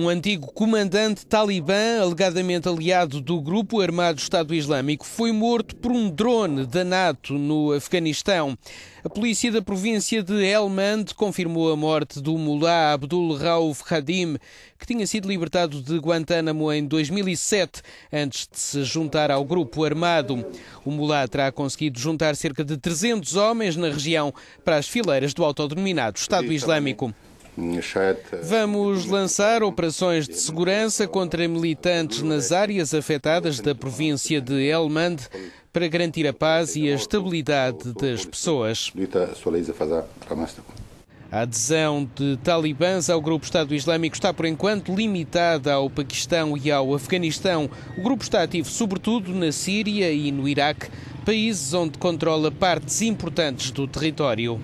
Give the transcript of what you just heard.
Um antigo comandante talibã, alegadamente aliado do grupo armado Estado Islâmico, foi morto por um drone da NATO no Afeganistão. A polícia da província de Helmand confirmou a morte do mullah Abdul Rauf Hadim, que tinha sido libertado de Guantánamo em 2007, antes de se juntar ao grupo armado. O mullah terá conseguido juntar cerca de 300 homens na região para as fileiras do autodenominado Estado Islâmico. Vamos lançar operações de segurança contra militantes nas áreas afetadas da província de Helmand para garantir a paz e a estabilidade das pessoas. A adesão de talibãs ao grupo Estado Islâmico está, por enquanto, limitada ao Paquistão e ao Afeganistão. O grupo está ativo, sobretudo, na Síria e no Iraque, países onde controla partes importantes do território.